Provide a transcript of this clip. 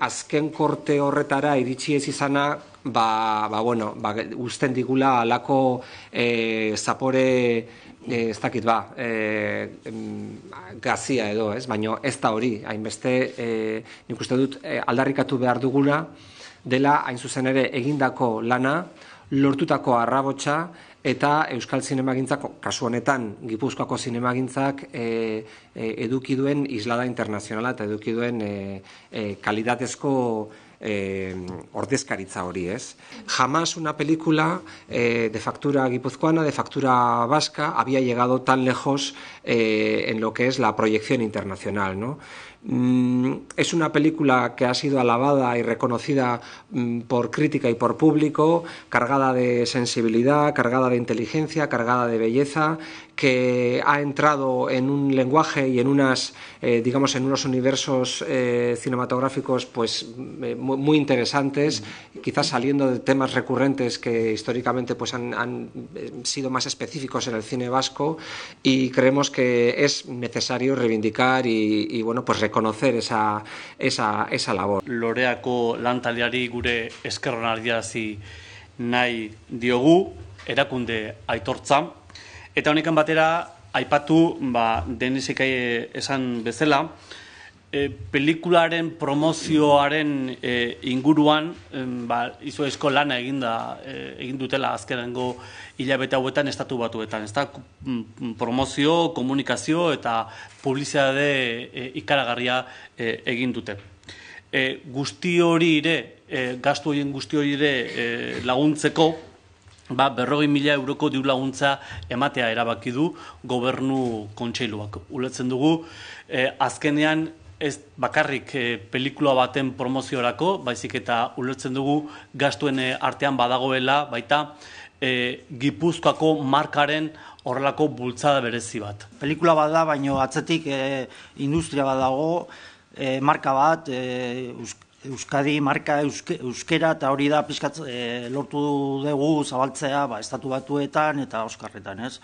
azken korte horretara iritsi ez izana ba, ba, bueno, ba, usten digula alako e, zapore e, ez dakit ba, e, gazia edo, ez? Baina ez da hori, hainbeste e, nik dut e, aldarrikatu behar duguna, dela hain zuzen ere egindako lana, lortutako arrabotsa eta Euskal Zinemagintzak, kasu honetan, Gipuzkoako Zinemagintzak e, eduki duen islada internazionala eta eduki duen eh, kalitatezko eh, ordezkaritza Jamás una película eh, de factura guipuzcoana, de factura vasca, había llegado tan lejos eh, en lo que es la proyección internacional, ¿no? Mm, es una película que ha sido alabada y reconocida mm, por crítica y por público, cargada de sensibilidad, cargada de inteligencia, cargada de belleza, que ha entrado en un lenguaje y en unas, eh, digamos, en unos universos cinematográficos, pues muy interesantes, quizás saliendo de temas recurrentes que históricamente pues, han, han eh, sido más específicos en el cine vasco y creemos que es necesario reivindicar y, y bueno, pues reconocer esa, esa, esa labor. Loreako lantaliari gure eskerron nahi diogu, erakunde aitortza, eta honekan batera aipatu ba, esan bezala, e, pelikularen promozioaren e, inguruan ba, izo esko lana eginda e, eh, egin dutela azkenango hilabete hauetan estatu batuetan ezta mm, mm, promozio komunikazio eta publizitate e, ikaragarria e, egin dute e, guzti hori ere e, gastu horien guzti hori ere e, laguntzeko Ba, berrogin mila euroko diu laguntza ematea erabaki du gobernu kontseiluak. Uletzen dugu, eh, azkenean ez bakarrik e, pelikula baten promoziorako, baizik eta ulertzen dugu gastuen eh, artean badagoela, baita eh, Gipuzkoako markaren horrelako bultzada berezi bat. Pelikula bat da, baino atzetik e, industria bat dago, marka bat, Euskadi marka euske, euskera eta hori da pixkat e, lortu dugu zabaltzea ba, estatu batuetan eta oskarretan, ez?